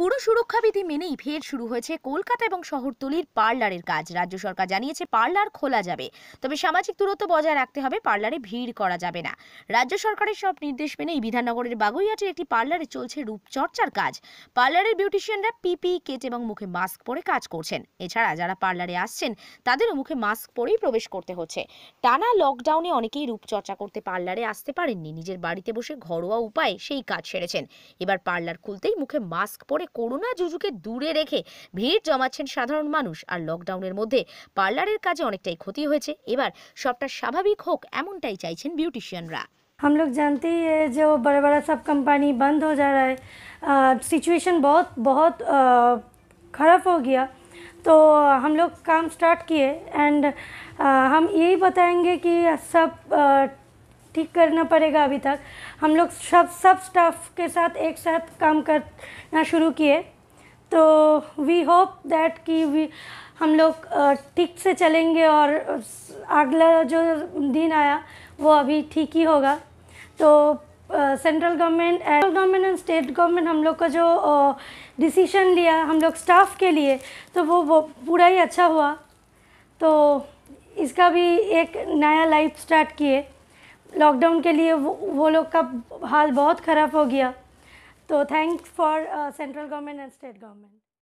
পুরো সুরক্ষাবিধি মেনেই ফের শুরু হয়েছে কলকাতা এবং শহরতলির পার্লারের কাজ রাজ্য সরকার জানিয়েছে পার্লার খোলা যাবে তবে সামাজিক দূরত্ব বজায় রাখতে হবে পার্লারে ভিড় করা যাবে না রাজ্য সরকারের সব নির্দেশ মেনেই বিধাননগরের বাগুইয়াটির একটি পার্লারে চলছে রূপচর্চার কাজ পার্লারের বিউটিশিয়ানরা পিপি কেট এবং মুখে মাস্ক পরে কাজ করছেন এছাড়া যারা পার্লারে আসছেন তাদেরও মুখে মাস্ক পরেই প্রবেশ করতে হচ্ছে টানা লকডাউনে অনেকেই রূপচর্চা করতে পার্লারে আসতে পারেননি নিজের বাড়িতে বসে ঘরোয়া উপায়ে সেই কাজ সেরেছেন এবার পার্লার খুলতেই মুখে মাস্ক পরে করে করোনা জুজুকে দূরে রেখে ভিড় জমাচ্ছেন সাধারণ মানুষ আর লকডাউনের মধ্যে পার্লারের কাজে অনেকটাই ক্ষতি হয়েছে এবার সবটা স্বাভাবিক হোক এমনটাই চাইছেন বিউটিশিয়ানরা हम लोग जानते ही है जो बड़ा बड़ा सब कंपनी बंद हो जा रहा है सिचुएशन बहुत बहुत ख़राब हो गया तो हम लोग काम स्टार्ट किए एंड हम यही बताएंगे कि सब ठीक करना पड़ेगा अभी तक हम लोग सब सब स्टाफ के साथ एक साथ काम करना शुरू किए तो वी होप दैट कि वी हम लोग ठीक से चलेंगे और अगला जो दिन आया वो अभी ठीक ही होगा तो central government central government and state government हम लोग का जो डिसीशन uh, लिया हम लोग स्टाफ के लिए तो वो वो पूरा ही अच्छा हुआ तो इसका भी एक नया लाइफ स्टार्ट किए लॉकडाउन के लिए वो वो लोग का हाल बहुत ख़राब हो गया तो thanks for central government and state government